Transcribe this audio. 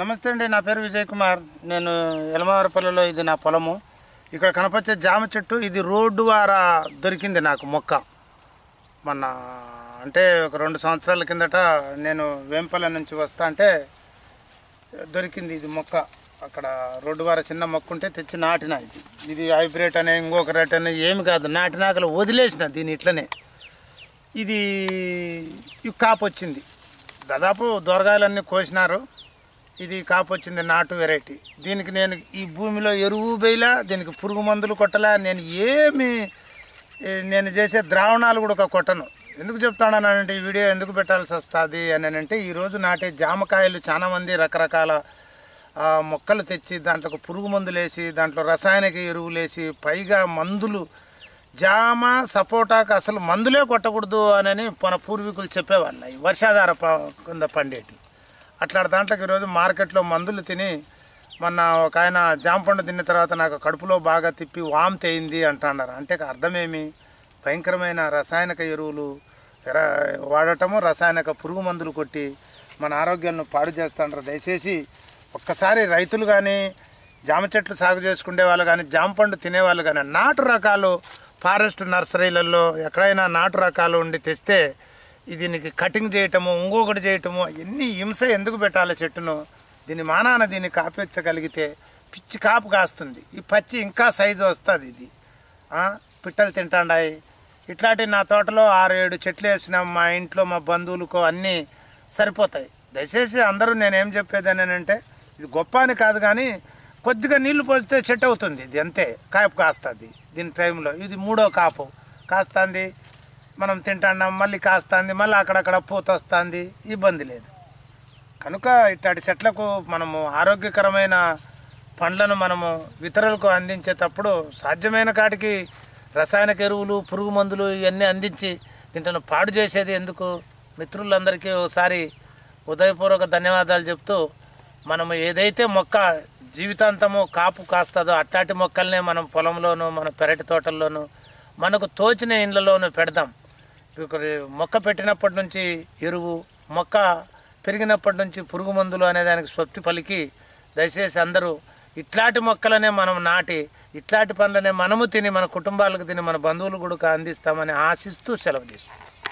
నమస్తే అండి నా పేరు విజయ్ కుమార్ నేను ఎలమవారపల్లిలో ఇది నా పొలము ఇక్కడ కనపచ్చే జామ చెట్టు ఇది రోడ్డు ద్వారా దొరికింది నాకు మొక్క మొన్న అంటే ఒక రెండు సంవత్సరాల కిందట నేను వేంపల్లి నుంచి వస్తా అంటే దొరికింది ఇది మొక్క అక్కడ రోడ్డు వార చిన్న మొక్క ఉంటే తెచ్చి నాటిన ఇది ఇది హైబ్రిడ్ అనే ఇంకొక రేట్ అనే ఏమి కాదు నాటినాకలు వదిలేసిన దీని ఇట్లనే ఇది కాపు వచ్చింది దాదాపు దొరగాయలన్నీ కోసినారు ఇది కాపొచ్చింది నాటు వెరైటీ దీనికి నేను ఈ భూమిలో ఎరువు బేయలా దీనికి పురుగు మందులు కొట్టలా నేను ఏమి నేను చేసే ద్రావణాలు కూడా ఒక కొట్టను ఎందుకు అంటే ఈ వీడియో ఎందుకు పెట్టాల్సి వస్తుంది అని అంటే ఈరోజు నాటే జామకాయలు చాలామంది రకరకాల మొక్కలు తెచ్చి దాంట్లో పురుగు మందులు వేసి దాంట్లో రసాయనిక ఎరువులు వేసి పైగా మందులు జామ సపోటాకు అసలు మందులే కొట్టకూడదు అని మన పూర్వీకులు చెప్పేవాళ్ళు వర్షాధార కింద పండేటి అట్లాంటి దాంట్లో ఈరోజు మార్కెట్లో మందులు తిని మొన్న ఒక ఆయన జాంపండు తిన్న తర్వాత నాకు కడుపులో బాగా తిప్పి వామ్ తేయింది అంటున్నారు అంటే అర్థమేమి భయంకరమైన రసాయనిక ఎరువులు వాడటము రసాయనిక పురుగు మందులు కొట్టి మన ఆరోగ్యాలను పాడు చేస్తుంటారు దయచేసి ఒక్కసారి రైతులు కానీ జామ చెట్లు సాగు చేసుకునే వాళ్ళు కానీ జామపండు తినేవాళ్ళు కానీ నాటు రకాలు ఫారెస్ట్ నర్సరీలలో ఎక్కడైనా నాటు రకాలు ఉండి తెస్తే దీనికి కటింగ్ చేయటము ఇంకొకటి చేయటము ఎన్ని హింస ఎందుకు పెట్టాలి చెట్టును దీని మానాన దీన్ని కాపించగలిగితే పిచ్చి కాపు కాస్తుంది ఈ పచ్చి ఇంకా సైజు వస్తుంది ఇది పిట్టలు తింటాండాయి ఇట్లాంటి నా తోటలో ఆరు ఏడు చెట్లు వేసినాం మా ఇంట్లో మా బంధువులకు అన్నీ సరిపోతాయి దయచేసి అందరూ నేనేం అంటే ఇది గొప్ప అని కాదు కానీ కొద్దిగా నీళ్లు పోస్తే చెట్టు అవుతుంది ఇది అంతే కాపు కాస్తుంది దీని టైంలో ఇది మూడో కాపు కాస్తుంది మనం తింటాన్నాం మళ్ళీ కాస్తుంది మళ్ళీ అక్కడక్కడ పూత వస్తుంది ఇబ్బంది లేదు కనుక ఇట్లాంటి చెట్లకు మనము ఆరోగ్యకరమైన పండ్లను మనము ఇతరులకు అందించేటప్పుడు సాధ్యమైన కాటికి రసాయనిక ఎరువులు పురుగు మందులు ఇవన్నీ అందించి దీంట్లో పాడు చేసేది ఎందుకు మిత్రులందరికీ ఒకసారి ఉదయపూర్వక ధన్యవాదాలు చెప్తూ మనము ఏదైతే మొక్క జీవితాంతము కాపు కాస్తుందో అట్టాటి మొక్కల్నే మనం పొలంలోనూ మన పెరటి తోటల్లోనూ మనకు తోచిన ఇండ్లలోనూ పెడదాం మొక్క పెట్టినప్పటి నుంచి ఎరువు మొక్క పెరిగినప్పటి నుంచి పురుగు మందులు అనే దానికి స్వప్తి పలికి దయచేసి అందరూ ఇట్లాంటి మొక్కలనే మనం నాటి ఇట్లాంటి పనులనే మనము తిని మన కుటుంబాలకు తిని మన బంధువులు కూడా అందిస్తామని ఆశిస్తూ సెలవు తీసుకుంటాం